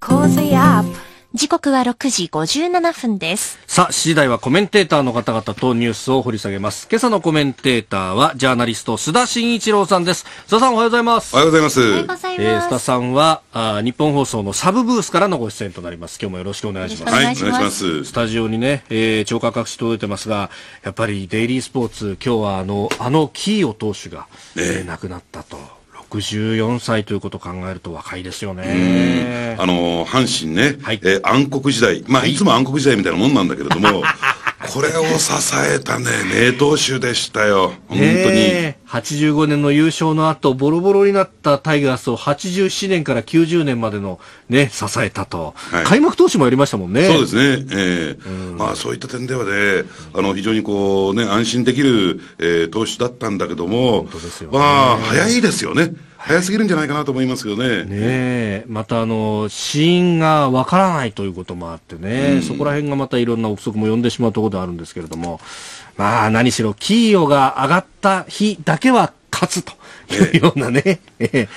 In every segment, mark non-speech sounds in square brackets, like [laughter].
Cozy Up 時刻は6時57分です。さあ、7時台はコメンテーターの方々とニュースを掘り下げます。今朝のコメンテーターは、ジャーナリスト、須田慎一郎さんです。須田さんおはようございます。おはようございます。おはようございます。えー、須田さんはあ、日本放送のサブブースからのご出演となります。今日もよろしくお願いします。はい、お願いします。スタジオにね、えー、超過隠し届いてますが、やっぱりデイリースポーツ、今日はあの、あの、キーオ投手が、えー、亡くなったと。64歳ということを考えると若いですよね。あの、阪神ね、はい、えー、暗黒時代、まあ、いつも暗黒時代みたいなもんなんだけれども、[laughs] これを支えたね、名投手でしたよ、本当に。85年の優勝の後、ボロボロになったタイガースを87年から90年までのね、支えたと。はい、開幕投手もやりましたもんね。そうですね。えー、うん、まあそういった点ではね、あの、非常にこうね、安心できる、えー、投手だったんだけども、ね、まあ、早いですよね。早すぎるんじゃないかなと思いますけどね。ねまたあの、死因がわからないということもあってね、うん、そこら辺がまたいろんな憶測も呼んでしまうところであるんですけれども、まあ何しろ、キーが上がった日だけは勝つというようなね、え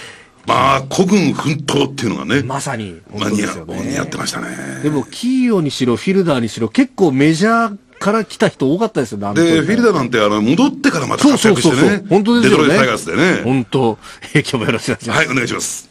まあ、古軍奮闘っていうのがね。まさに、本当で合ってましたね。でも、企業にしろ、フィルダーにしろ、結構メジャーから来た人多かったですよね、で、フィルダなんて、あの、戻ってからまた活躍してね。そうそうそう本当ですよね。デトロイトタイガースでね。本当。今日もよろしくお願いします。はい、お願いします。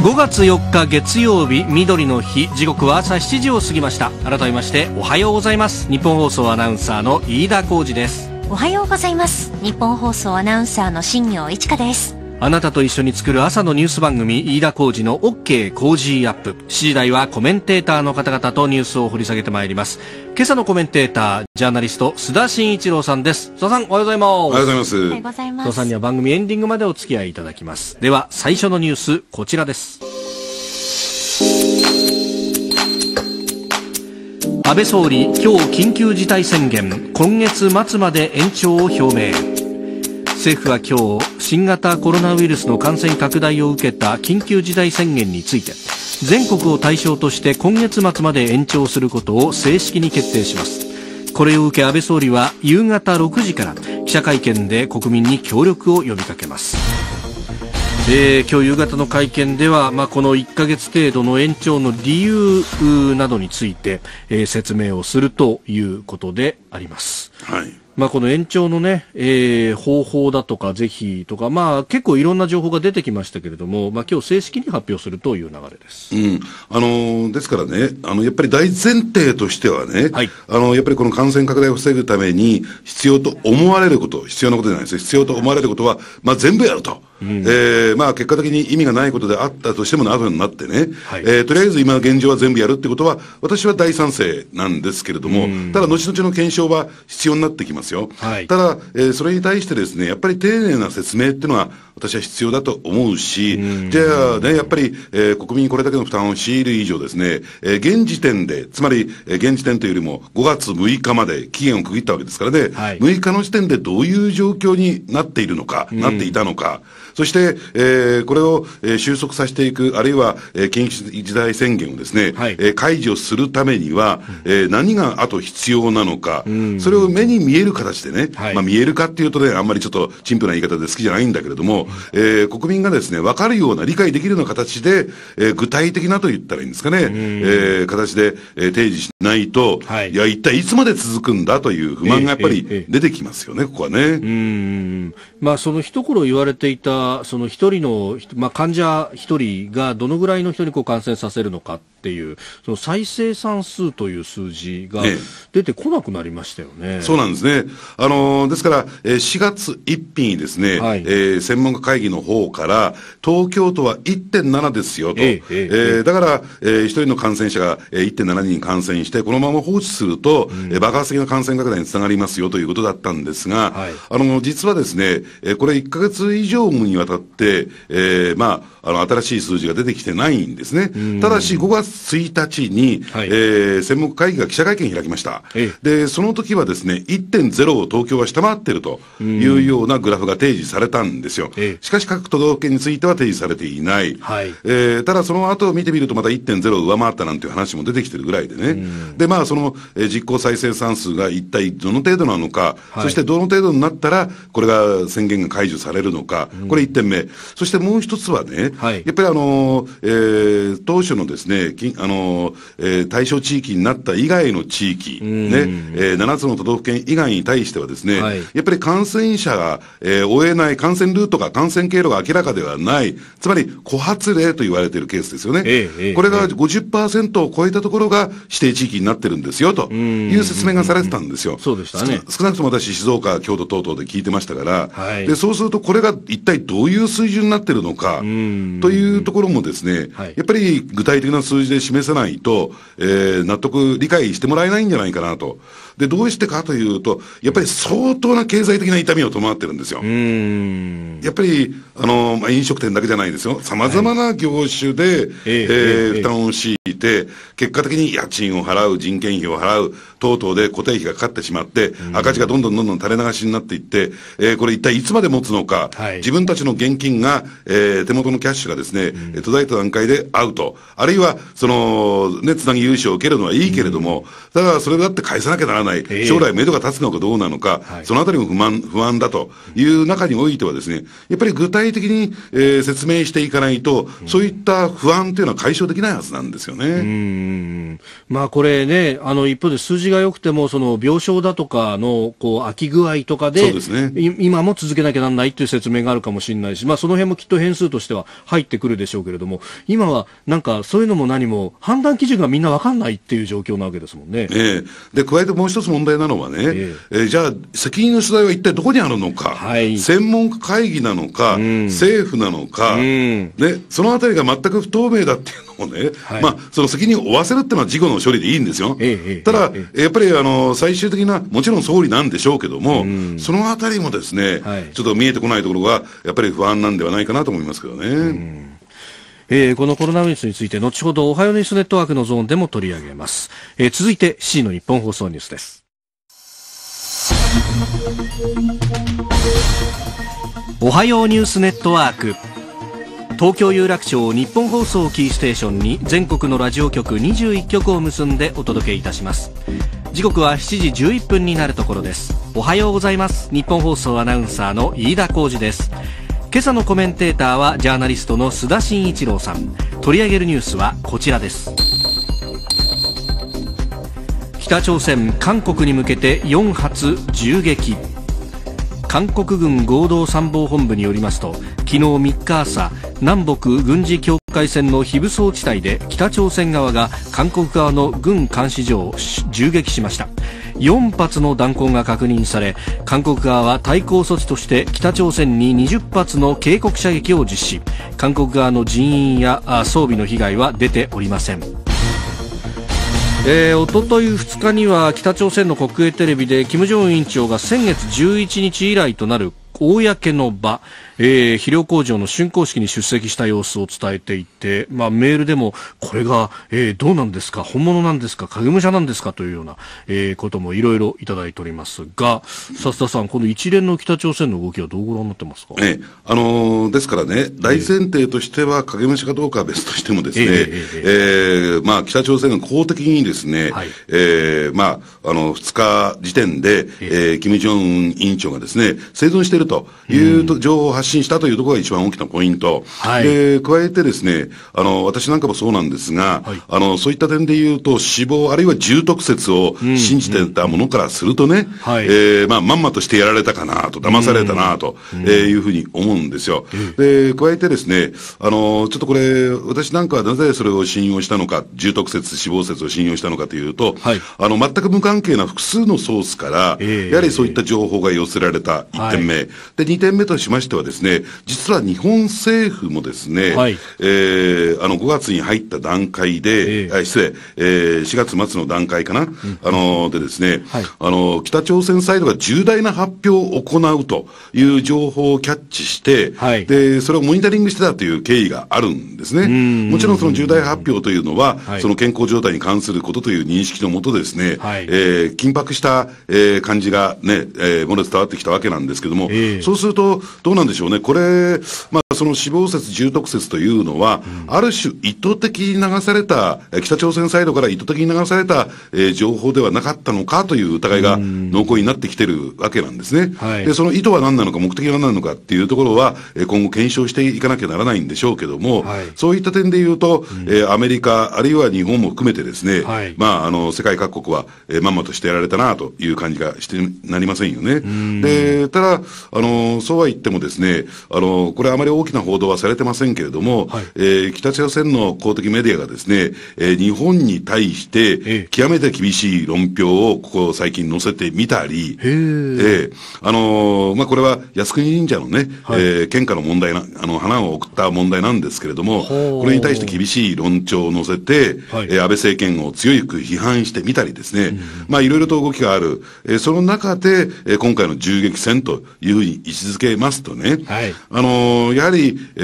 5月4日月曜日緑の日時刻は朝7時を過ぎました改めましておはようございます日本放送アナウンサーの飯田浩二ですおはようございます日本放送アナウンサーの新業一華ですあなたと一緒に作る朝のニュース番組、飯田浩二の OK 工事アップ。7時台はコメンテーターの方々とニュースを掘り下げてまいります。今朝のコメンテーター、ジャーナリスト、須田慎一郎さんです。須田さん、おはようございます。おはようございます。おはようございます。須田さんには番組エンディングまでお付き合いいただきます。では、最初のニュース、こちらです。安倍総理、今日緊急事態宣言、今月末まで延長を表明。政府は今日新型コロナウイルスの感染拡大を受けた緊急事態宣言について全国を対象として今月末まで延長することを正式に決定しますこれを受け安倍総理は夕方6時から記者会見で国民に協力を呼びかけますえー、今日夕方の会見では、まあ、この1ヶ月程度の延長の理由などについて、えー、説明をするということであります。はいまあ、この延長のね、えー、方法だとか是非とか、まあ、結構いろんな情報が出てきましたけれども、まあ、今日正式に発表するという流れです、うん、あのですからねあの、やっぱり大前提としてはね、はい、あのやっぱりこの感染拡大を防ぐために必要と思われること、必要なことじゃないです必要と思われることは、まあ、全部やると。うん、えー、まあ結果的に意味がないことであったとしても、後になってね、はい、えー、とりあえず今現状は全部やるってことは、私は大賛成なんですけれども、うん、ただ、後々の検証は必要になってきますよ。はい、ただ、えー、それに対してですね、やっぱり丁寧な説明っていうのは、私は必要だと思うし、じゃあね、やっぱり、えー、国民にこれだけの負担を強いる以上ですね、えー、現時点で、つまり、えー、現時点というよりも5月6日まで期限を区切ったわけですからね、はい、6日の時点でどういう状況になっているのか、なっていたのか、そして、えー、これを、えー、収束させていく、あるいは、えー、緊急事態宣言をですね、はい、えー、解除するためには、えー、何があと必要なのか、それを目に見える形でね、はい、まあ見えるかっていうとね、あんまりちょっと陳腐な言い方で好きじゃないんだけれども、えー、国民がですね、わかるような、理解できるような形で、えー、具体的なと言ったらいいんですかね、えー、形で、えー、提示しないと、はい、いや、一体いつまで続くんだという不満がやっぱり出てきますよね、ここはね。うん。まあ、その一頃言われていた、その一人の、まあ、患者一人がどのぐらいの人にこう感染させるのかっていう、その再生産数という数字が出てこなくなりましたよね。そうなんですね。あのー、ですから、えー、4月1日にですね、はい、えー、専門務会議の方から、東京都は1.7ですよと、えええー、だから、えー、1人の感染者が、え1.7人感染して、このまま放置すると、うん、爆発的な感染拡大につながりますよということだったんですが、はい、あの実はですね、えこれ、1か月以上にわたって、えーまあ、あの新しい数字が出てきてないんですね、ただし5月1日に、はい、えー、専門会議が記者会見開きました、ええ、でその時はですね1.0を東京は下回っているというようなグラフが提示されたんですよ。えしかし各都道府県については提示されていない。はい、えー、ただその後を見てみるとまた1.0を上回ったなんていう話も出てきてるぐらいでね。うん、で、まあその、えー、実効再生産数が一体どの程度なのか、はい、そしてどの程度になったらこれが宣言が解除されるのか、これ1点目。うん、そしてもう一つはね、はい、やっぱりあの、えー、当初のですね、あの、えー、対象地域になった以外の地域、ね、えー、7つの都道府県以外に対してはですね、はい、やっぱり感染者が、えー、追えない、感染ルートが感染経路が明らかではない、つまり枯発例と言われているケースですよね。ええ、これが50%を超えたところが指定地域になってるんですよ、という説明がされてたんですよ。そうでしたね。少なくとも私、静岡、京都等々で聞いてましたから、はい、で、そうするとこれが一体どういう水準になってるのか、というところもですね、やっぱり具体的な数字で示さないと、えー、納得、理解してもらえないんじゃないかなと。で、どうしてかというと、やっぱり相当な経済的な痛みを伴ってるんですよ。やっぱり、あの、まあ、飲食店だけじゃないですよ。様々な業種で、はい、えー、負担を強いて、結果的に家賃を払う、人件費を払う、等々で固定費がかかってしまって、赤字がどんどんどんどん垂れ流しになっていって、えー、これ一体いつまで持つのか、はい、自分たちの現金が、えー、手元のキャッシュがですね、うん、途絶えた段階でアウト。あるいは、その、ね、つなぎ融資を受けるのはいいけれども、ただそれだって返さなきゃならない。ない、将来、目処が立つのかどうなのか、そのあたりも不満不安だという中においてはです、ね、やっぱり具体的に、えー、説明していかないと、そういった不安というのは解消できないはずなんですよね。うんまあ、これね、あの一方で数字が良くても、その病床だとかのこう空き具合とかでそうですね、今も続けなきゃなんないという説明があるかもしれないし、まあ、その辺もきっと変数としては入ってくるでしょうけれども、今はなんかそういうのも何も、判断基準がみんな分かんないっていう状況なわけですもんね。えー、で加えてもう一一つ問題なのはね、えー、えじゃあ、責任の取材は一体どこにあるのか、はい、専門家会議なのか、うん、政府なのか、うん、ね、そのあたりが全く不透明だっていうのをね、はい、まあ、その責任を負わせるっていうのは事故の処理でいいんですよ。えー、ただ、えー、やっぱりあの最終的な、もちろん総理なんでしょうけども、うん、そのあたりもですね、はい、ちょっと見えてこないところが、やっぱり不安なんではないかなと思いますけどね。えー、このコロナウイルスについて後ほどおはようニュースネットワークのゾーンでも取り上げます、えー、続いて C の日本放送ニュースですおはようニュースネットワーク東京有楽町日本放送キーステーションに全国のラジオ局21局を結んでお届けいたします時刻は7時11分になるところですおはようございます日本放送アナウンサーの飯田浩二です今朝のコメンテーターはジャーナリストの須田慎一郎さん取り上げるニュースはこちらです北朝鮮韓国に向けて4発銃撃韓国軍合同参謀本部によりますと昨日3日朝南北軍事境界線の非武装地帯で北朝鮮側が韓国側の軍監視所を銃撃しました4発の弾痕が確認され韓国側は対抗措置として北朝鮮に20発の警告射撃を実施韓国側の人員や装備の被害は出ておりませんえー、おととい2日には北朝鮮の国営テレビで金正恩委員長が先月11日以来となる公の場えー、肥料工場の竣工式に出席した様子を伝えていて、まあ、メールでもこれが、えー、どうなんですか本物なんですか影武者なんですかというような、えー、こともいろいろいただいておりますが笹田さん、この一連の北朝鮮の動きはどうご覧になってますか、えー、あのー、ですからね大前提としては影武者かどうかは別としてもですね、ええまあ、北朝鮮が公的にですね、えまあ、あの2日時点で、えー、金正恩委員長がですね生存しているという情報を発信したというところが一番大きなポイント。はい、で、加えてですね、あの、私なんかもそうなんですが、はい、あの、そういった点で言うと、死亡あるいは重篤説を信じてたものからするとね、うんうん、えー、まあ、まんまとしてやられたかなと、騙されたなと、うんえー、いうふうに思うんですよ。で、加えてですね、あの、ちょっとこれ、私なんかはなぜそれを信用したのか、重篤説、死亡説を信用したのかというと、はい、あの、全く無関係な複数のソースから、えー、やはりそういった情報が寄せられた1点目。はい、で、2点目としましてはですねですね、実は日本政府もですね、はい、えー、あの、5月に入った段階で、えー、失礼、えー、4月末の段階かな、うん、あの、でですね、はい、あの、北朝鮮サイドが重大な発表を行うという情報をキャッチして、はい、で、それをモニタリングしてたという経緯があるんですね。もちろんその重大発表というのは、はい、その健康状態に関することという認識のもとですね、はい、えー、緊迫した、えー、感じがね、えー、もの伝わってきたわけなんですけども、えー、そうすると、どうなんでしょうね。これ、まあ、その死亡説、重篤説というのは、うん、ある種意図的に流された、北朝鮮サイドから意図的に流された、えー、情報ではなかったのかという疑いが濃厚になってきてるわけなんですね。はい、で、その意図は何なのか、目的は何なのかっていうところは、今後検証していかなきゃならないんでしょうけども、はい、そういった点で言うと、えー、アメリカ、あるいは日本も含めてですね、まあ、あの、世界各国は、えー、まんまとしてやられたなという感じがしてなりませんよね。で、ただ、あの、そうは言ってもですね、ね、あの、これあまり大きな報道はされてませんけれども、はい、えー、北朝鮮の公的メディアがですね、えー、日本に対して、極めて厳しい論評をここ最近載せてみたり、えー、あのー、まあ、これは靖国神社のね、はい、えー、献花の問題な、あの、花を送った問題なんですけれども、これに対して厳しい論調を載せて、はい、えー、安倍政権を強く批判してみたりですね、うん、まあ、いろいろと動きがある、えー、その中で、えー、今回の銃撃戦というふうに位置づけますとね、はい。あのー、やはり、え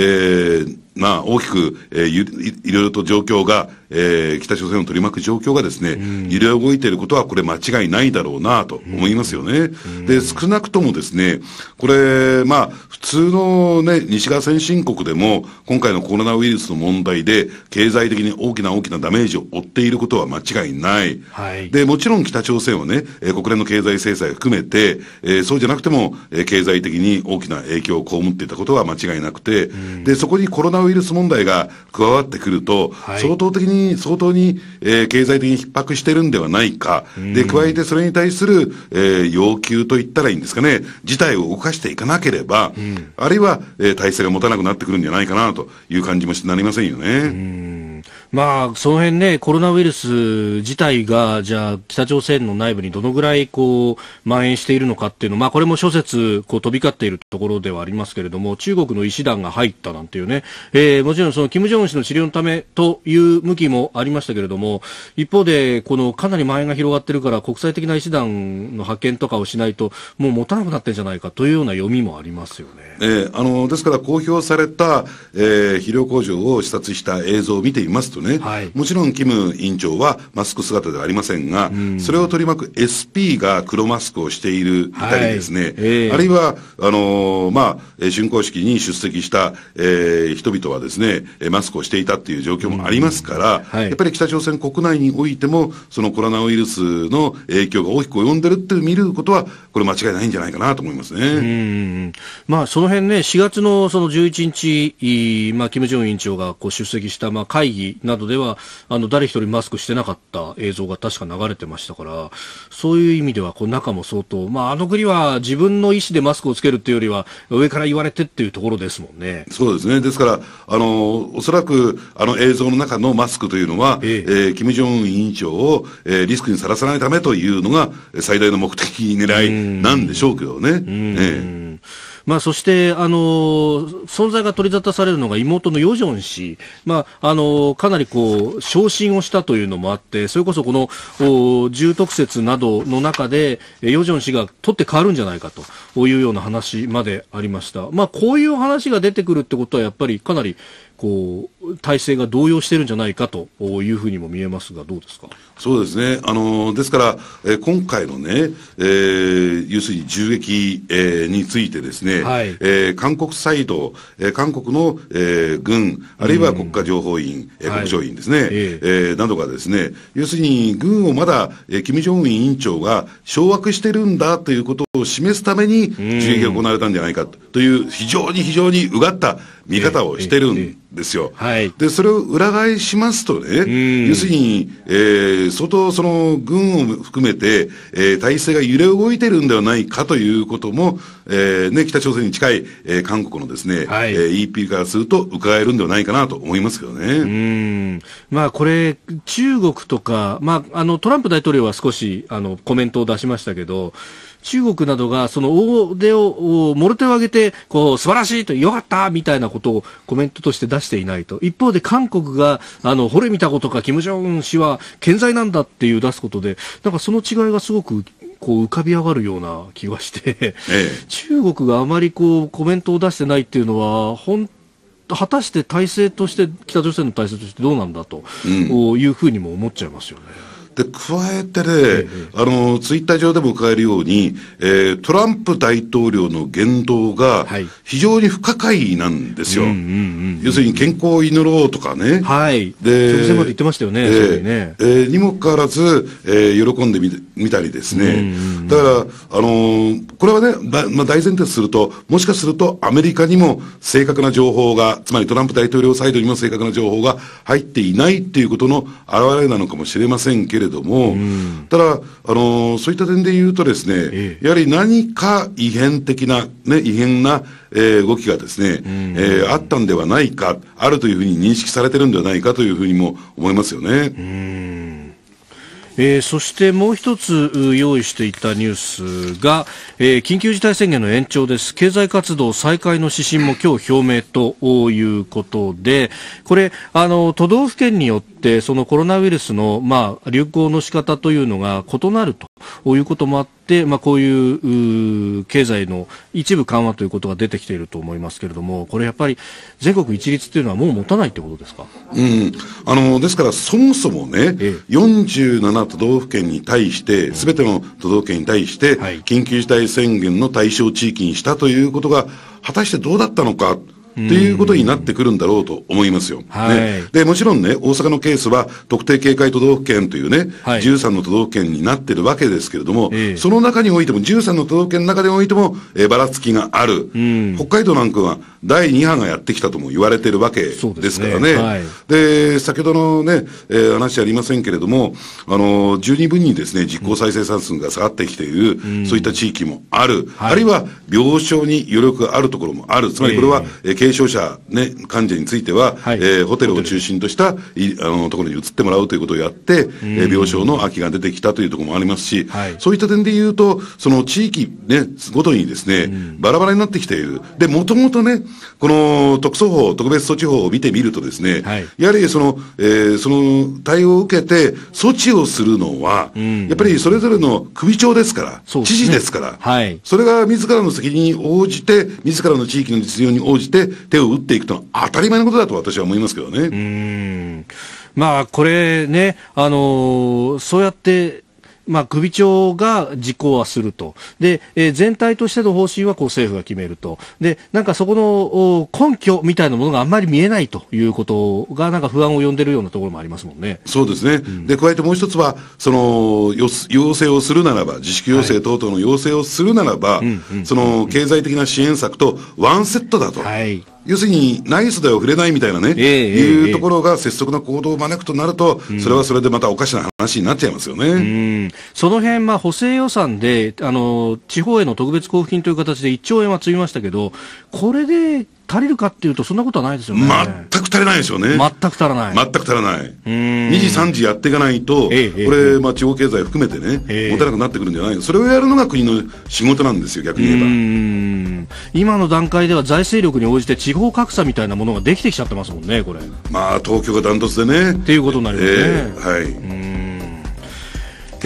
ー、まあ、大きく、えー、いろいろと状況が、えー、北朝鮮を取り巻く状況がですね、揺れ動いていることは、これ間違いないだろうなと思いますよね。で、少なくともですね、これ、まあ、普通のね、西側先進国でも、今回のコロナウイルスの問題で、経済的に大きな大きなダメージを負っていることは間違いない。はい、で、もちろん北朝鮮はね、えー、国連の経済制裁を含めて、えー、そうじゃなくても、えー、経済的に大きな影響を被っていたことは間違いなくて、で、そこにコロナウイルス問題が加わってくると、はい、相当的に、相当に、えー、経済的に逼迫してるんではないか。で、加えてそれに対する、えー、要求といったらいいんですかね、事態を動かしていかなければ、うん、あるいは、えー、体制が持たなくなってくるんじゃないかなという感じもしなりませんよね。まあ、その辺ね、コロナウイルス自体が、じゃあ、北朝鮮の内部にどのぐらい、こう、蔓延しているのかっていうの、まあ、これも諸説、こう、飛び交っているところではありますけれども、中国の医師団が入ったなんていうね、えー、もちろん、その、金正恩氏の治療のためという向きもありましたけれども、一方で、この、かなり蔓延が広がってるから、国際的な医師団の派遣とかをしないと、もう持たなくなってんじゃないかというような読みもありますよね。えー、あの、ですから、公表された、えー、肥料工場を視察した映像を見ていますますとね、はい、もちろんキム委員長はマスク姿ではありませんが、うん、それを取り巻く SP が黒マスクをしているいたりですね、はいえー、あるいは、あのー、まあ、竣工式に出席した、えー、人々はですね、マスクをしていたっていう状況もありますから、うんはい、やっぱり北朝鮮国内においても、そのコロナウイルスの影響が大きく及んでるって見ることは、これ間違いないんじゃないかなと思いますね。まあ、その辺ね、4月のその11日、まあ、金正恩委員長がこう出席した、まあ、会議などでは、あの、誰一人マスクしてなかった映像が確か流れてましたから、そういう意味では、こう、中も相当、まあ、あの国は自分の意思でマスクをつけるというよりは、上から言われてっていうところですもんね。そうですね。ですから、あの、おそらく、あの映像の中のマスクというのは、えええー、金正恩委員長を、えー、リスクにさらさないためというのが、最大の目的、狙いなんでしょうけどね。ええまあ、そして、あの存在が取り沙汰されるのが妹のヨジョン氏、まああのかなりこう昇進をしたというのもあってそれこそこの重篤説などの中でヨジョン氏が取って変わるんじゃないかというような話までありました、まあ、こういう話が出てくるってことはやっぱりかなりこう体制が動揺してるんじゃないかというふうにも見えますが、どうですかそうですね、あのですから、え今回のね、えー、要するに銃撃、えー、についてですね、はい、えー、韓国サイド、え韓国の、え軍、あるいは国家情報院、え、うん、国情院ですね、はい、えなどがですね、要するに軍をまだ、えー、金正恩委員長が掌握してるんだということを示すために、銃撃が行われたんじゃないかという、非常に非常にうがった見方をしてるんですよ。はい、で、それを裏返しますとね、要するに、えー、相当その軍を含めて、えー、体制が揺れ動いてるんではないかということも、えー、ね、北朝鮮に近い、えー、韓国のですね、はい、えー、EP からすると伺えるんではないかなと思いますけどね。うん。まあこれ、中国とか、まああのトランプ大統領は少しあのコメントを出しましたけど、中国などがその大手をもろ手を挙げてこう素晴らしいとよかったみたいなことをコメントとして出していないと一方で韓国があのほれ見たことか金正恩氏は健在なんだっていう出すことでなんかその違いがすごくこう浮かび上がるような気がして、ええ、中国があまりこうコメントを出してないっていうのは本当果たして体制として北朝鮮の体制としてどうなんだと、いうふうにも思っちゃいますよね。うんで、加えてね、ええ、あの、ツイッター上でも伺えるように、えー、トランプ大統領の言動が非常に不可解なんですよ。要するに健康を祈ろうとかね。はい。で、先生まで言ってましたよね。えー、ねえー、にもかかわらず、えー、喜んでみみたりですね。だから、あのー、これはね、まあ、大前提すると、もしかするとアメリカにも正確な情報が、つまりトランプ大統領サイドにも正確な情報が入っていないっていうことの表れなのかもしれませんけれどれども、うん、ただ、あのそういった点で言うとですね、ええ、やはり何か異変的な、ね、異変な、えー、動きがですね、うん、えー、あったんではないか、あるというふうに認識されてるんではないかというふうにも思いますよね。うんえー、そしてもう一つ用意していたニュースが、えー、緊急事態宣言の延長です経済活動再開の指針も今日表明ということでこれあの都道府県によってそのコロナウイルスの、まあ、流行の仕方というのが異なるということもあって、まあ、こういう経済の一部緩和ということが出てきていると思いますけれども、これやっぱり全国一律というのはもう持たないということですか、うん、あのですから、そもそもね、ええ、47都道府県に対して、すべての都道府県に対して、緊急事態宣言の対象地域にしたということが、果たしてどうだったのか。っていうことになってくるんだろうと思いますよ。はい、ね、で、もちろんね、大阪のケースは特定警戒都道府県というね、はい、13の都道府県になってるわけですけれども、えー、その中においても、13の都道府県の中でおいても、えー、ばらつきがある。北海道なんかは第2波がやってきたとも言われてるわけですからね。で、ねはい、先ほどのね、えー、話ありませんけれども、あの、十二分にですね、実効再生産数が下がってきている、うん、そういった地域もある、はい、あるいは病床に余力があるところもある。つまりこれは、えー軽症者、ね、患者については、はい、えー、ホテルを中心としたあのところに移ってもらうということをやって、え病床の空きが出てきたというところもありますし、はい、そういった点で言うと、その地域、ね、ごとにですね、バラバラになってきている。で、もともとね、この特措法、特別措置法を見てみるとですね、はい、やはりその、えー、その対応を受けて措置をするのは、やっぱりそれぞれの首長ですから、知事ですから、はい、それが自らの責任に応じて、自らの地域の実情に応じて、手を打っていくというのは当たり前のことだと私は思いますけどね。うんまあ、これね、あのー、そうやってまあ、首長が実行はすると。で、えー、全体としての方針はこう政府が決めると。で、なんかそこの根拠みたいなものがあんまり見えないということが、なんか不安を呼んでるようなところもありますもんね。そうですね。うん、で、加えてもう一つは、その、要請をするならば、自粛要請等々の要請をするならば、はい、その、経済的な支援策とワンセットだと。はい要するに、ナイスでは触れないみたいなね、えー、いうところが拙速な行動を招くとなると、それはそれでまたおかしな話になっちゃいますよね。うん、その辺、まあ、補正予算で、あの、地方への特別交付金という形で1兆円は積みましたけど、これで足りるかっていうと、そんなことはないですよね。全く足りないですよね。全く足らない。全く足らない。2時、3時やっていかないと、ええ、これ、まあ、地方経済含めてね、え、持たなくなってくるんじゃないそれをやるのが国の仕事なんですよ、逆に言えば。今の段階では財政力に応じて地方格差みたいなものができてきちゃってますもんね、これ。まあ、東京がダントツでね。っていうことになりますね。はい。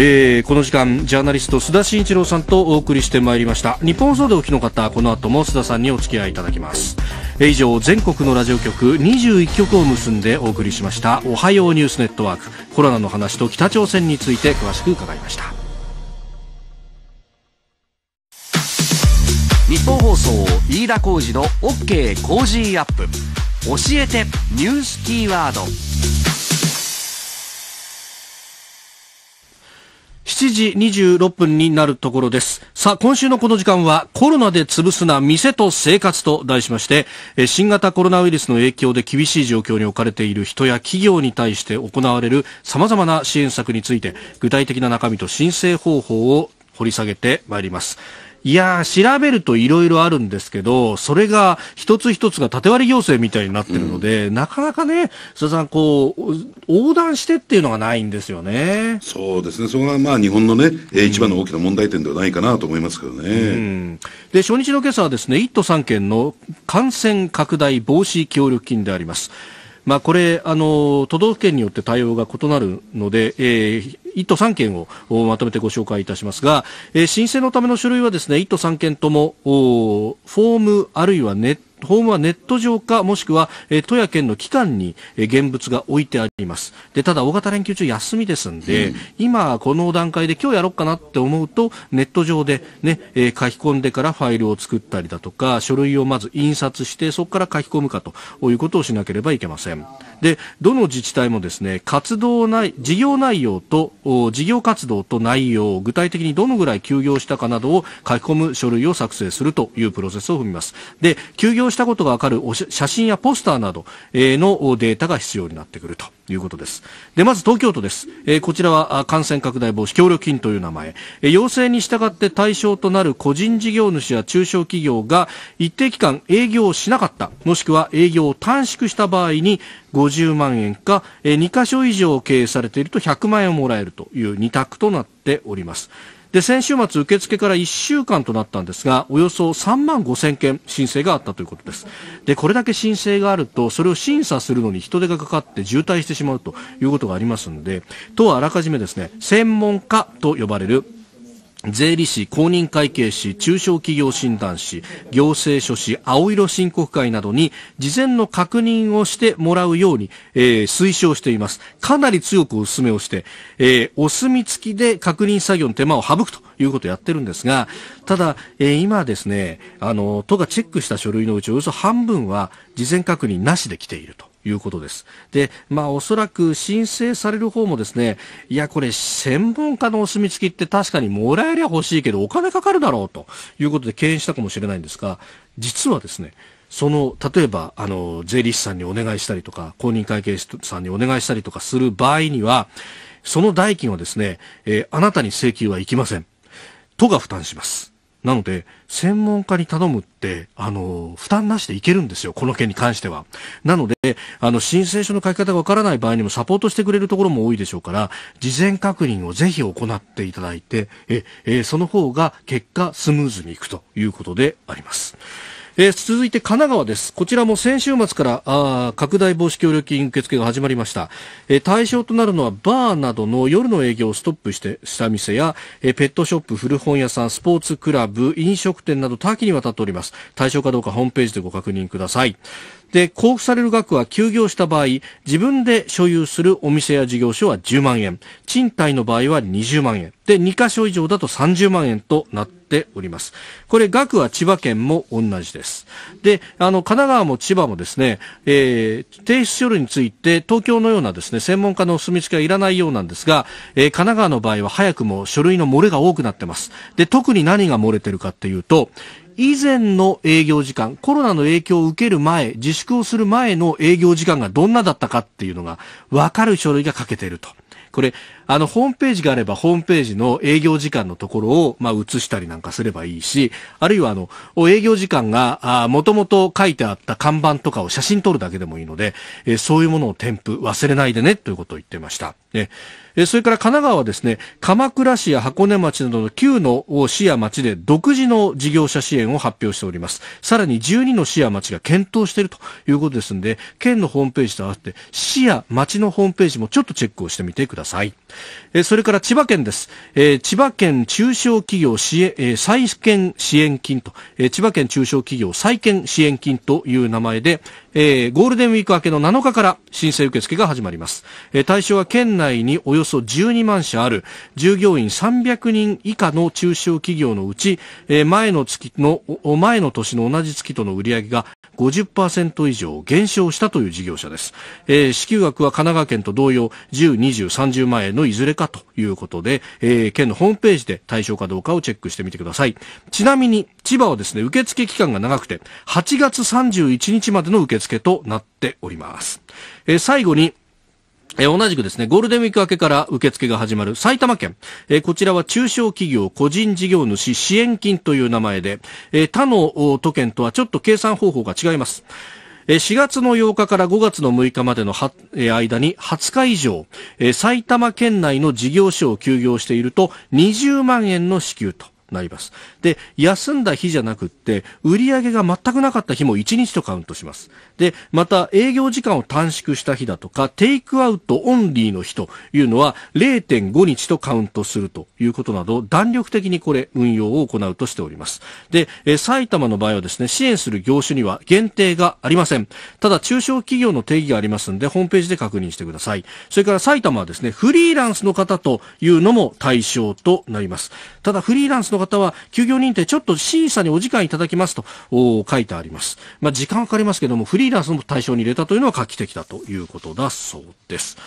えー、この時間ジャーナリスト須田慎一郎さんとお送りしてまいりました日本放送でお聞きの方この後も須田さんにお付き合いいただきます以上全国のラジオ局21局を結んでお送りしましたおはようニュースネットワークコロナの話と北朝鮮について詳しく伺いました日本放送飯田浩二の OK コージーアップ教えてニュースキーワード7時26分になるところです。さあ、今週のこの時間はコロナで潰すな店と生活と題しまして、新型コロナウイルスの影響で厳しい状況に置かれている人や企業に対して行われる様々な支援策について、具体的な中身と申請方法を掘り下げてまいります。いや調べるといろいろあるんですけど、それが一つ一つが縦割り行政みたいになってるので、うん、なかなかね、須田さん、こう、横断してっていうのがないんですよね。そうですね。そこがまあ日本のね、うん、一番の大きな問題点ではないかなと思いますけどね。うん、で、初日の今朝はですね、1都3県の感染拡大防止協力金であります。まあ、これあの、都道府県によって対応が異なるので、えー、1都3県をまとめてご紹介いたしますが、えー、申請のための書類はですね1都3県ともフォームあるいはネットホームはネット上かもしくは、えー、都や県の機関に、えー、現物が置いてありますでただ大型連休中休みですんで、うん、今この段階で今日やろうかなって思うとネット上でね、えー、書き込んでからファイルを作ったりだとか書類をまず印刷してそこから書き込むかということをしなければいけませんでどの自治体もですね活動内事業内容と事業活動と内容を具体的にどのぐらい休業したかなどを書き込む書類を作成するというプロセスを踏みますで休業をしたことがわかる写真やポスターなどのデータが必要になってくるということです。で、まず東京都です。えこちらは感染拡大防止協力金という名前、え要請に従って対象となる個人事業主や中小企業が一定期間営業をしなかった、もしくは営業を短縮した場合に50万円か、え2箇所以上経営されていると100万円をもらえるという2択となっております。で、先週末受付から1週間となったんですが、およそ3万5 0 0 0件申請があったということです。で、これだけ申請があると、それを審査するのに人手がかかって渋滞してしまうということがありますので、都はあらかじめですね、専門家と呼ばれる税理士、公認会計士、中小企業診断士、行政書士、青色申告会などに事前の確認をしてもらうように、えー、推奨しています。かなり強くお勧めをして、えー、お墨付きで確認作業の手間を省くということをやってるんですが、ただ、えー、今ですね、あの、都がチェックした書類のうちおよそ半分は事前確認なしで来ていると。いうことです。で、まあおそらく申請される方もですね、いやこれ専門家のお墨付きって確かにもらえりゃ欲しいけどお金かかるだろうということで敬遠したかもしれないんですが、実はですね、その、例えば、あの、税理士さんにお願いしたりとか、公認会計士さんにお願いしたりとかする場合には、その代金はですね、えー、あなたに請求はいきません。都が負担します。なので、専門家に頼むって、あの、負担なしでいけるんですよ、この件に関しては。なので、あの、申請書の書き方がわからない場合にもサポートしてくれるところも多いでしょうから、事前確認をぜひ行っていただいて、え、えその方が結果スムーズにいくということであります。えー、続いて神奈川です。こちらも先週末からあ拡大防止協力金受付が始まりました、えー、対象となるのはバーなどの夜の営業をストップしてした店や、えー、ペットショップ、古本屋さん、スポーツクラブ、飲食店など多岐にわたっております。対象かどうかホームページでご確認ください。で、交付される額は休業した場合、自分で所有するお店や事業所は10万円、賃貸の場合は20万円、で、2カ所以上だと30万円となっております。これ、額は千葉県も同じです。で、あの、神奈川も千葉もですね、えー、提出書類について、東京のようなですね、専門家のお墨付きはいらないようなんですが、えー、神奈川の場合は早くも書類の漏れが多くなってます。で、特に何が漏れてるかっていうと、以前の営業時間、コロナの影響を受ける前、自粛をする前の営業時間がどんなだったかっていうのが分かる書類が書けていると。これ、あの、ホームページがあれば、ホームページの営業時間のところを、まあ、移したりなんかすればいいし、あるいは、あの、営業時間が、もともと書いてあった看板とかを写真撮るだけでもいいので、えー、そういうものを添付、忘れないでね、ということを言ってました。ね、えそれから神奈川はですね、鎌倉市や箱根町などの9の市や町で独自の事業者支援を発表しております。さらに12の市や町が検討しているということですので、県のホームページと合わせて、市や町のホームページもちょっとチェックをしてみてください。えそれから千葉県です。え千葉県中小企業支援、え再建支援金と、え千葉県中小企業再建支援金という名前で、えー、ゴールデンウィーク明けの7日から申請受付が始まります。えー、対象は県内におよそ12万社ある従業員300人以下の中小企業のうち、えー、前の月の、前の年の同じ月との売り上げが50%以上減少したという事業者です。えー、支給額は神奈川県と同様10、20、30万円のいずれかということで、えー、県のホームページで対象かどうかをチェックしてみてください。ちなみに、千葉はですね、受付期間が長くて、8月31日までの受付となっております。えー、最後に、え同じくですね、ゴールデンウィーク明けから受付が始まる埼玉県。えこちらは中小企業個人事業主支援金という名前で、え他の都県とはちょっと計算方法が違います。4月の8日から5月の6日までの間に20日以上、埼玉県内の事業所を休業していると20万円の支給と。なります。で、休んだ日じゃなくって、売り上げが全くなかった日も1日とカウントします。で、また営業時間を短縮した日だとか、テイクアウトオンリーの日というのは0.5日とカウントするということなど、弾力的にこれ、運用を行うとしております。で、え埼玉の場合はですね、支援する業種には限定がありません。ただ、中小企業の定義がありますんで、ホームページで確認してください。それから埼玉はですね、フリーランスの方というのも対象となります。ただ、フリーランスのの方は休業認定ちょっと審査にお時間いただきますと書いてあります。まあ、時間かかりますけども、フリーランスも対象に入れたというのは画期的だということだそうです。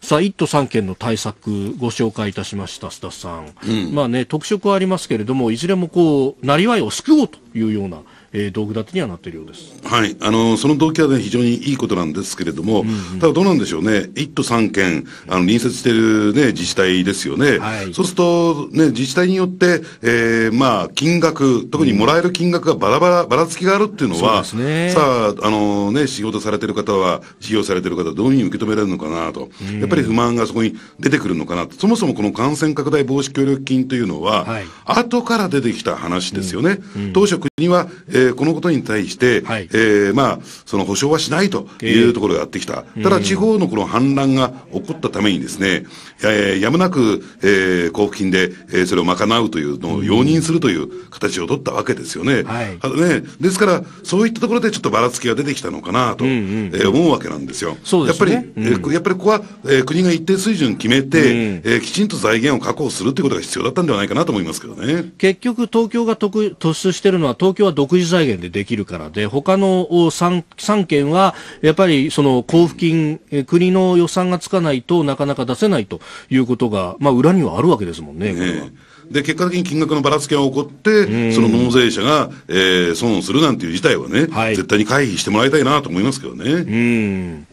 さあ、1都3県の対策、ご紹介いたしました、須田さん。うん、まあね、特色はありますけれども、いずれもこう、なりわいを救おうというような。えー、道具立てにはなっているようです、はい、あのその動機は、ね、非常にいいことなんですけれども、うんうん、ただどうなんでしょうね、1都3県、あの隣接している、ね、自治体ですよね、はい、そうすると、ね、自治体によって、えーまあ、金額、特にもらえる金額がばらばら、ばらつきがあるっていうのは、うんね、さああの、ね、仕事されてる方は、事業されてる方はどういうふうに受け止められるのかなと、うん、やっぱり不満がそこに出てくるのかなと、そもそもこの感染拡大防止協力金というのは、はい、後から出てきた話ですよね。うんうん、当初国は、えーえー、このことに対して、はい、えー、まあ、その保証はしないというところがやってきた。ただ、地方のこの反乱が起こったためにですね、えー、やむなく、えー、交付金で、えー、それを賄うというのを容認するという形を取ったわけですよね。はい、ねですから、そういったところでちょっとばらつきが出てきたのかなと、うえー、思うわけなんですよ。そうですね。やっぱり、うん、えー、やっぱりここは、えー、国が一定水準決めて、うん、えー、きちんと財源を確保するということが必要だったんではないかなと思いますけどね。結局、東京が特突出してるのは、東京は独自財源でできるからで、他の 3, 3県は、やっぱりその交付金、国の予算がつかないとなかなか出せないということが、まあ、裏にはあるわけですもんね、は。ねで、結果的に金額のばらつきが起こって、その納税者が、えー、損をするなんていう事態はね、はい、絶対に回避してもらいたいなと思いますけどね。うん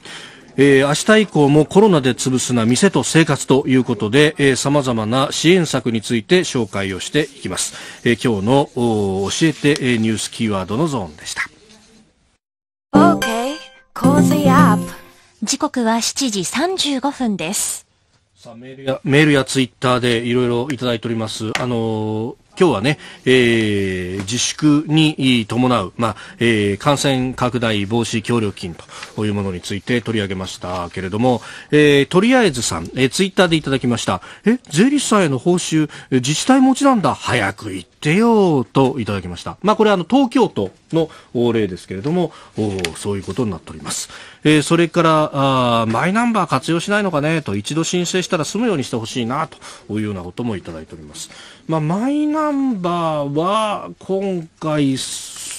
えー、明日以降もコロナで潰すな店と生活ということで、えー、様々な支援策について紹介をしていきます。えー、今日の教えて、えニュースキーワードのゾーンでした。Okay, 時刻は7時35分です。さあメールや、メールやツイッターでいろいろいただいております。あのー今日はね、えー、自粛に伴う、まあえー、感染拡大防止協力金というものについて取り上げましたけれども、えー、とりあえずさん、えー、ツイッターでいただきました。え、税理士さんへの報酬、自治体持ちなんだ。早く言って。出ようといただきました。まあ、これはあの東京都の例ですけれども、そういうことになっております。えー、それから、あマイナンバー活用しないのかねと、一度申請したら済むようにしてほしいなというようなこともいただいております。まあ、マイナンバーは今回、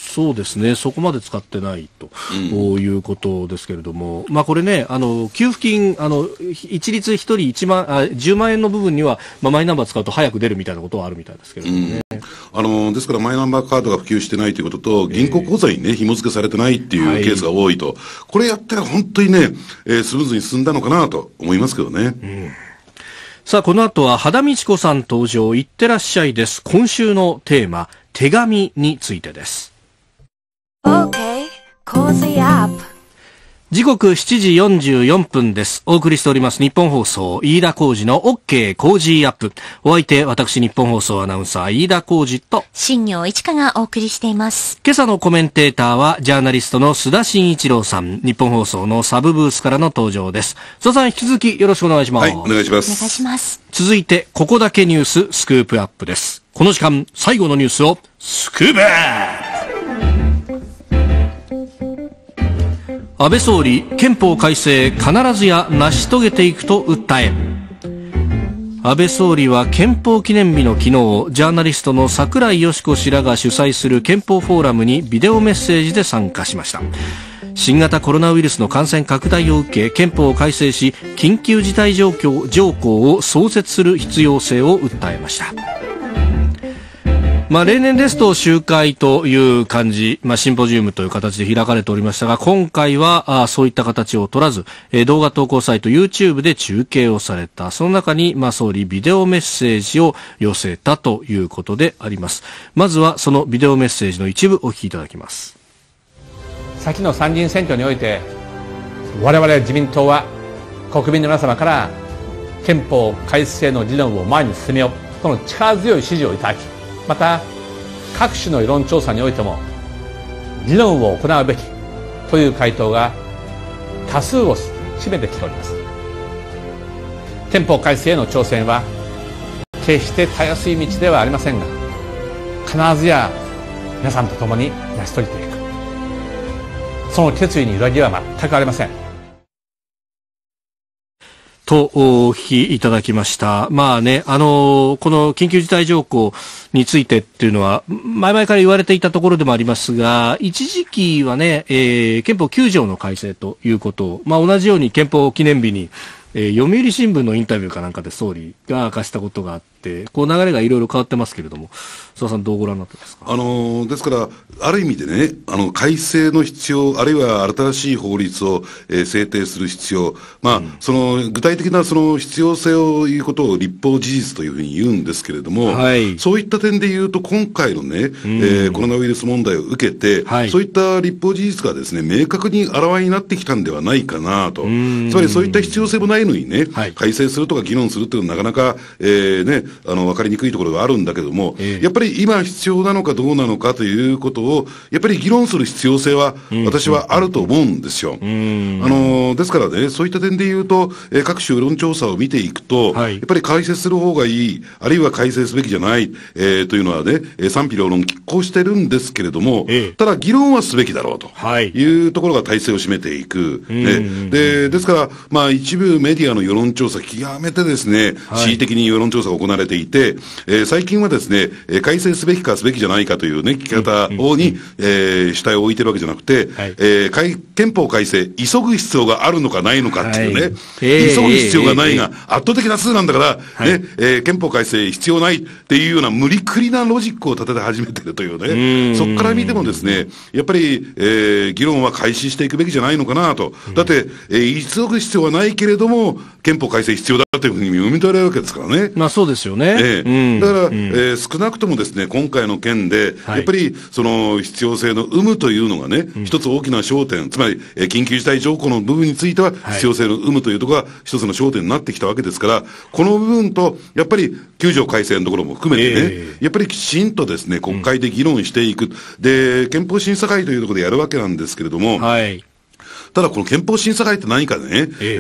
そうですね、そこまで使ってないと、うん、いうことですけれども、まあ、これね、あの給付金あの、一律1人1万あ10万円の部分には、まあ、マイナンバー使うと早く出るみたいなことはあるみたいですけれどもね。うん、あのですから、マイナンバーカードが普及してないということと、銀行口座にね、紐付けされてないっていうケースが多いと、はい、これやったら本当にね、えー、スムーズに進んだのかなと思いますけどね。うんさあ、この後は、羽田美智子さん登場、いってらっしゃいです。今週のテーマ、手紙についてです。時刻7時44分です。お送りしております日本放送、飯田浩二の OK 工事アップ。お相手、私日本放送アナウンサー、飯田浩二と、新業一華がお送りしています。今朝のコメンテーターは、ジャーナリストの須田慎一郎さん、日本放送のサブブースからの登場です。須田さん、引き続きよろしくお願いします。はい、お願いします。お願いします。続いて、ここだけニューススクープアップです。この時間、最後のニュースを、スクープアップ安倍総理憲法改正必ずや成し遂げていくと訴え安倍総理は憲法記念日の昨日ジャーナリストの櫻井よし子氏らが主催する憲法フォーラムにビデオメッセージで参加しました新型コロナウイルスの感染拡大を受け憲法を改正し緊急事態条項を創設する必要性を訴えましたまあ、例年ですと集会という感じ、まあ、シンポジウムという形で開かれておりましたが、今回はあそういった形を取らず、えー、動画投稿サイト YouTube で中継をされた。その中に、まあ、総理ビデオメッセージを寄せたということであります。まずはそのビデオメッセージの一部お聞きいただきます。先の参議院選挙において、我々自民党は国民の皆様から憲法改正の議論を前に進めようとの力強い支持をいただき、また各種の世論調査においても議論を行うべきという回答が多数を占めてきております憲法改正への挑戦は決してたやすい道ではありませんが必ずや皆さんと共に成し遂げていくその決意に揺らぎは全くありませんとお聞きいただきました。まあね、あのー、この緊急事態条項についてっていうのは、前々から言われていたところでもありますが、一時期はね、えー、憲法9条の改正ということを、まあ同じように憲法記念日に、えー、読売新聞のインタビューかなんかで総理が明かしたことがあっ、こう流れがいろいろ変わってますけれども、諏訪さん、どうご覧になってますか、あのですから、ある意味でね、あの改正の必要、あるいは新しい法律を、えー、制定する必要、まあ、うん、その具体的なその必要性をいうことを立法事実というふうに言うんですけれども、はい、そういった点でいうと、今回のね、えー、コロナウイルス問題を受けて、はい、そういった立法事実がですね明確に表れになってきたんではないかなと、つまりそういった必要性もないのにね、はい、改正するとか議論するっていうのはなかなか、えーね、あの、わかりにくいところがあるんだけども、えー、やっぱり今必要なのかどうなのかということを、やっぱり議論する必要性は、私はあると思うんですよ。あの、ですからね、そういった点で言うと、えー、各種世論調査を見ていくと、はい、やっぱり解説する方がいい、あるいは改正すべきじゃない、えー、というのはね、えー、賛否両論拮抗してるんですけれども、えただ議論はすべきだろうというところが体制を占めていく。ね、でですから、まあ、一部メディアの世論調査、極めてですね、はい、恣意的に世論調査を行れていて、えー、最近はですね、え改正すべきかすべきじゃないかというね、聞き方をに、えー、主体を置いてるわけじゃなくて、はい、えー、憲法改正、急ぐ必要があるのかないのかっていうね、はいえー、急ぐ必要がないが、えー、圧倒的な数なんだから、はい、ね、えー、憲法改正必要ないっていうような無理くりなロジックを立てて始めてるというね、うそこから見てもですね、やっぱり、えー、議論は開始していくべきじゃないのかなと。だって、えー、急ぐ必要はないけれども、憲法改正必要だったというふうに読み取れるわけですからね。まあそうですよね。ええ、だから、うえ少なくともですね、今回の件で、やっぱりその必要性の有無というのがね、一つ大きな焦点、つまり、えー、緊急事態条項の部分については、必要性の有無というところが一つの焦点になってきたわけですから、この部分と、やっぱり9条改正のところも含めてね、やっぱりきちんとですね、国会で議論していく。で、憲法審査会というところでやるわけなんですけれども、はい、ただこの憲法審査会って何かでね、ええ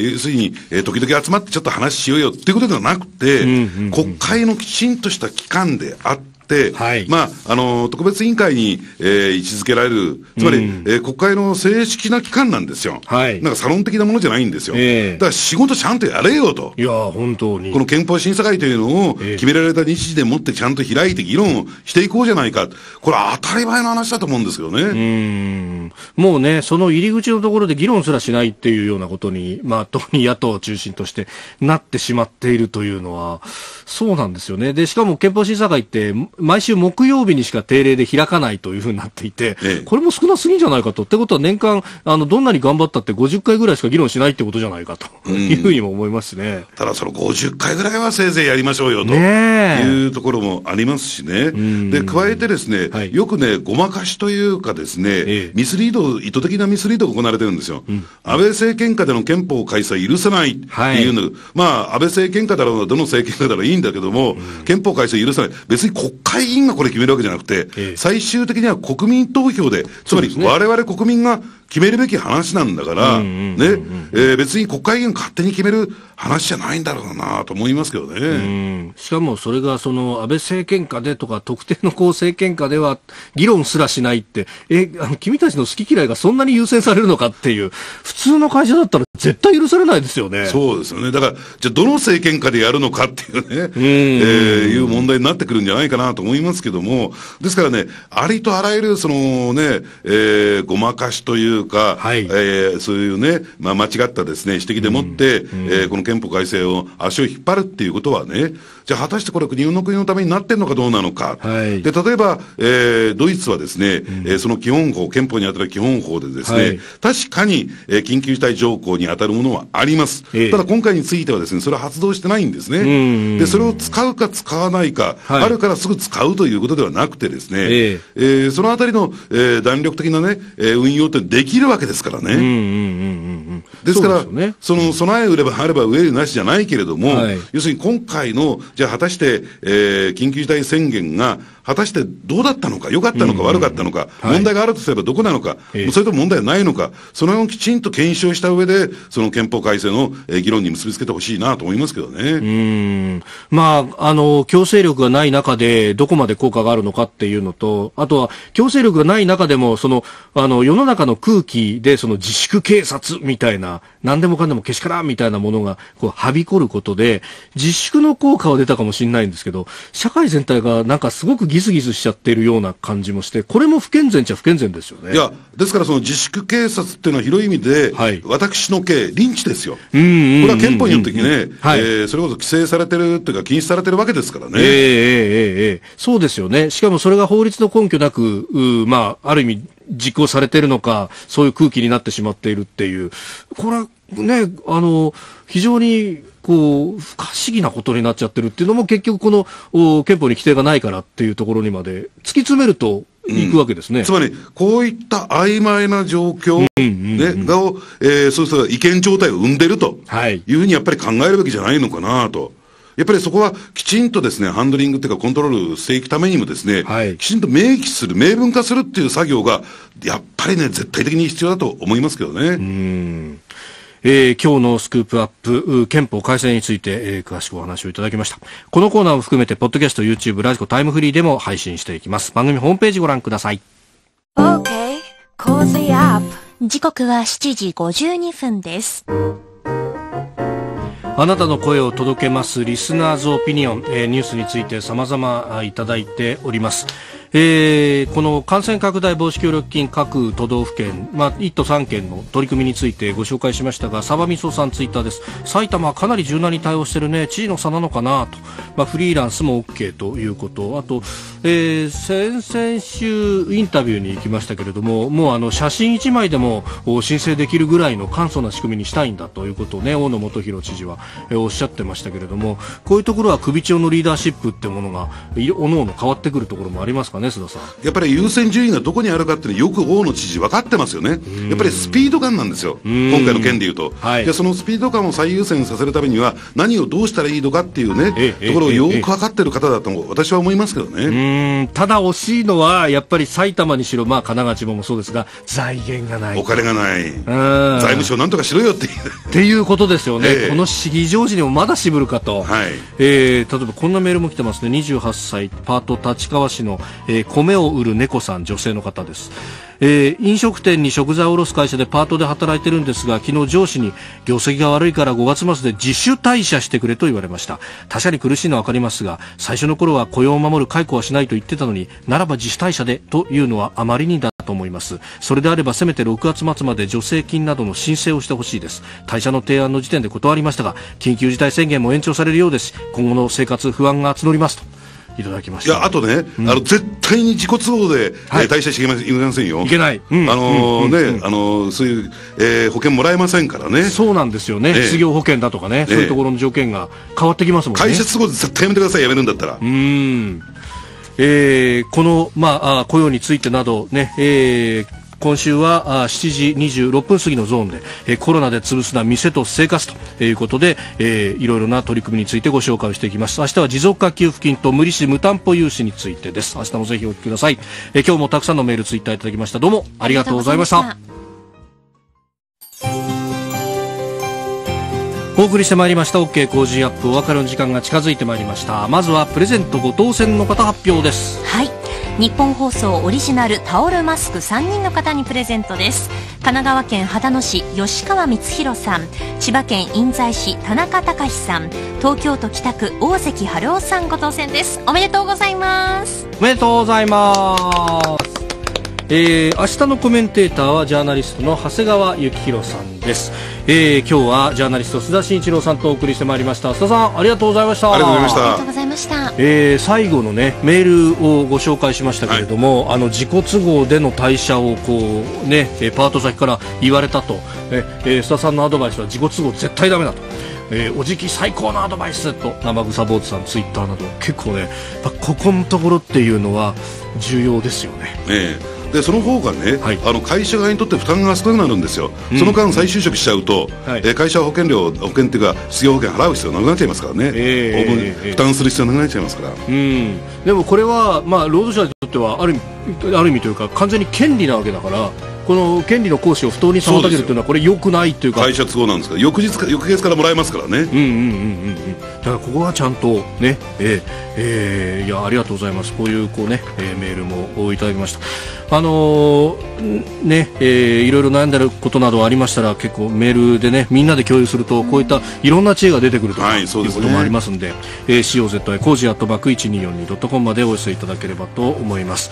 ー、要するに、えー、時々集まってちょっと話しようよっていうことではなくて、うんうんうん、国会のきちんとした機関であって、、はい、まあ、あの、特別委員会に、えー、位置づけられる、つまり、うん、えー、国会の正式な機関なんですよ。はい。なんかサロン的なものじゃないんですよ。えー、だから仕事ちゃんとやれよと。いや、本当に。この憲法審査会というのを、決められた日時でもってちゃんと開いて議論をしていこうじゃないか。これ当たり前の話だと思うんですけどね。うん。もうね、その入り口のところで議論すらしないっていうようなことに、まあ、特 [laughs] に野党を中心としてなってしまっているというのは、そうなんですよね。で、しかも憲法審査会って、毎週木曜日にしか定例で開かないというふうになっていて、ええ、これも少なすぎじゃないかと。ってことは年間、あの、どんなに頑張ったって50回ぐらいしか議論しないってことじゃないかと、いうふうにも思いますね。ただその50回ぐらいはせいぜいやりましょうよというところもありますしね。で、加えてですね、はい、よくね、ごまかしというかですね、え、ミスリード、意図的なミスリードが行われてるんですよ。うん、安倍政権下での憲法改正許さないっていうの、はい、まあ、安倍政権下だろうが、どの政権下だろういいんだけども、うん、憲法改正許さない。別に国会議員がこれ決めるわけじゃなくて、最終的には国民投票で、つまり我々国民が決めるべき話なんだから、ね、え別に国会議員勝手に決める話じゃないんだろうなと思いますけどね。しかもそれがその安倍政権下でとか特定のこ政権下では議論すらしないって、え、あの君たちの好き嫌いがそんなに優先されるのかっていう、普通の会社だったら絶対許されないですよね。そうですよね。だから、じゃあどの政権下でやるのかっていうね、うえー、いう問題になってくるんじゃないかなと思いますけども、ですからね、ありとあらゆるそのね、えー、ごまかしといういうか、はい、えー、そういうね、まあ、間違ったですね、指摘でもって、うん、えー、この憲法改正を足を引っ張るっていうことはね、じゃあ果たしてこれ、日本の国のためになってるのかどうなのか。はい、で、例えば、えー、ドイツはですね、うん、えー、その基本法、憲法に当たる基本法でですね、はい、確かに、えー、緊急事態条項に当たるものはあります。えー、ただ今回についてはですね、それは発動してないんですね。で、それを使うか使わないか、はい、あるからすぐ使うということではなくてですね、えー、えー、そのあたりの、えー、弾力的なね、え運用ってできるわけですからね。うんうんうんうん、ですから、そ、ね,、の備え売ればあれば上なしじゃないけれども、はい、要するに今回のじゃあ果たして、えー、緊急事態宣言が果たしてどうだったのか、良かったのか、悪かったのか、問題があるとすればどこなのか、それとも問題はないのか、その辺をきちんと検証した上で、その憲法改正の議論に結びつけてほしいなと思いますけどね。うんまあ、あの、強制力がない中で、どこまで効果があるのかっていうのと、あとは、強制力がない中でも、その、あの、世の中の空気で、その自粛警察みたいな、何でもかんでもけしからんみたいなものが、こう、はびこることで、自粛の効果は出たかもしれないんですけど、社会全体がなんかすごくギスギスしちゃってるような感じもして、これも不健全っちゃ不健全ですよね。いや、ですからその自粛警察っていうのは広い意味で、はい、私の刑、リンチですよ。うんうんうんうん、これは憲法によってね、はい、えー、それこそ規制されてるっていうか禁止されてるわけですからね。えー、えー、ええー、そうですよね。しかもそれが法律の根拠なく、うまあ、ある意味、実行されてるのか、そういう空気になってしまっているっていう。これはね、あの、非常にこう、不可思議なことになっちゃってるっていうのも結局この憲法に規定がないからっていうところにまで突き詰めると、いくわけですね、うん、つまり、こういった曖昧な状況、ねがを、えー、そうすると意見状態を生んでるというふうにやっぱり考えるべきじゃないのかなと。やっぱりそこはきちんとですね、ハンドリングっていうかコントロールしていくためにもですね、はい、きちんと明記する、明文化するっていう作業が、やっぱりね、絶対的に必要だと思いますけどね。うんえー、今日のスクープアップ、憲法改正について、えー、詳しくお話をいただきました。このコーナーを含めて、ポッドキャスト、YouTube、ラジコ、タイムフリーでも配信していきます。番組ホームページご覧ください。OK, ー o z アップ時刻は7時52分です。あなたの声を届けますリスナーズオピニオン、えー、ニュースについて様々いただいております。えー、この感染拡大防止協力金各都道府県、まあ、1都3県の取り組みについてご紹介しましたが、サバミソさんツイッターです。埼玉かなり柔軟に対応してるね。知事の差なのかなと。まあ、フリーランスも OK ということ。あと、えー、先々週インタビューに行きましたけれども、もうあの、写真1枚でも申請できるぐらいの簡素な仕組みにしたいんだということをね、大野元弘知事は、えおっしゃってましたけれども、こういうところは首長のリーダーシップってものが、おのおの変わってくるところもありますかね。ね、須田さん。やっぱり優先順位がどこにあるかっていうのは、よく大野知事、分かってますよね、やっぱりスピード感なんですよ、今回の件でいうと、はい、そのスピード感を最優先させるためには、何をどうしたらいいのかっていうね、ところをよく分かってる方だと、私は思いますけどねただ、惜しいのは、やっぱり埼玉にしろ、まあ、神奈川、千葉もそうですが、財源がない、お金がない、財務省、なんとかしろよってっていうことですよね、えこの市議常時にもまだ渋るかと、はいえー、例えばこんなメールも来てますね、28歳、パート立川市のえー、米を売る猫さん女性の方です、えー、飲食店に食材を卸す会社でパートで働いてるんですが昨日上司に業績が悪いから5月末で自主退社してくれと言われました他社に苦しいのは分かりますが最初の頃は雇用を守る解雇はしないと言ってたのにならば自主退社でというのはあまりにだと思いますそれであればせめて6月末まで助成金などの申請をしてほしいです退社の提案の時点で断りましたが緊急事態宣言も延長されるようです今後の生活不安が募りますといただきました、ね、いやあとね、うん、あの絶対に自己都合で、はい、えー、退社していけませんよいけない、うん、あのー、ね、うん、あのー、そういう、えー、保険もらえませんからねそうなんですよね、えー、失業保険だとかね、そういうところの条件が変わってきますもんね会社都合で絶対やめてくださいやめるんだったらうんえー、この、まあ、雇用についてなどね、ねえー、今週は7時26分過ぎのゾーンで、えコロナで潰すな店と生活ということで、えいろいろな取り組みについてご紹介をしていきます明日は持続化給付金と無利子無担保融資についてです明日もぜひお聞きください、え今日もたくさんのメールツイッターいただきましたどうもありがとうございましたお送りしてまいりました OK 工事アップお別れの時間が近づいてまいりましたまずはプレゼントご当選の方発表ですはい日本放送オリジナルタオルマスク3人の方にプレゼントです神奈川県秦野市吉川光弘さん千葉県印西市田中隆さん東京都北区大関春夫さんご当選ですおめでとうございますおめでとうございますえー、明日のコメンテーターはジャーナリストの長谷川幸宏さんです、えー、今日はジャーナリスト須田慎一郎さんとお送りしてまいりました須田さんありがとうございましたありがとうございましたえー、最後のねメールをご紹介しましたけれども、はい、あの自己都合での退社をこうねパート先から言われたと、えー、須田さんのアドバイスは自己都合絶対だめだとえー、おじき最高のアドバイスと生草坊主さんツイッターなど結構ねここのところっていうのは重要ですよね。ええでその方がね、はい、あの会社側にとって負担が少なくなるんですよ、うん、その間、再就職しちゃうと、はい、えー、会社保険料、保険っていうか、失業保険払う必要なくなっちゃいますからね、えー、えー、負担する必要なくなっちゃいますから。うん、でもこれは、まあ、労働者にとってはあるある意味というか、完全に権利なわけだから。この権利の行使を不当に妨げるというのは、これ、よくないというか会社都合なんですが、翌日か翌月からもらえますからね。うんうんうんうんだからここはちゃんとね、えーえー、いやありがとうございますこういうこうね、えー、メールもいただきましたあのー、ね、えー、いろいろ悩んでることなどありましたら結構メールでねみんなで共有するとこういったいろんな知恵が出てくると、はい、いうこともありますんで、ねえー、COZI 工事アットバック一二四二ドットコムまでお寄せいただければと思います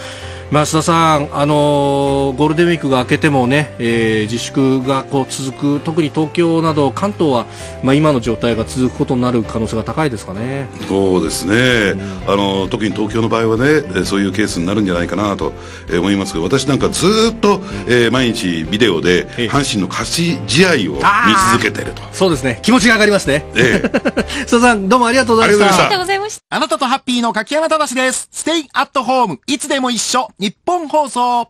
増田さん、あのー、ゴールデンウィークが明けてもね、えー、自粛がこう続く特に東京など関東は、まあ、今の状態が続くことになる可能性がが高いですかねそうですね、うん、あの特に東京の場合はねそういうケースになるんじゃないかなと思いますけど私なんかずっと、えー、毎日ビデオで阪神の勝ち試合を見続けてるとそうですね気持ちが上がりますね、ええ、佐 [laughs] さんどうもありがとうございましたありがとうございましたあなたとハッピーの柿山正ですステイアットホームいつでも一緒日本放送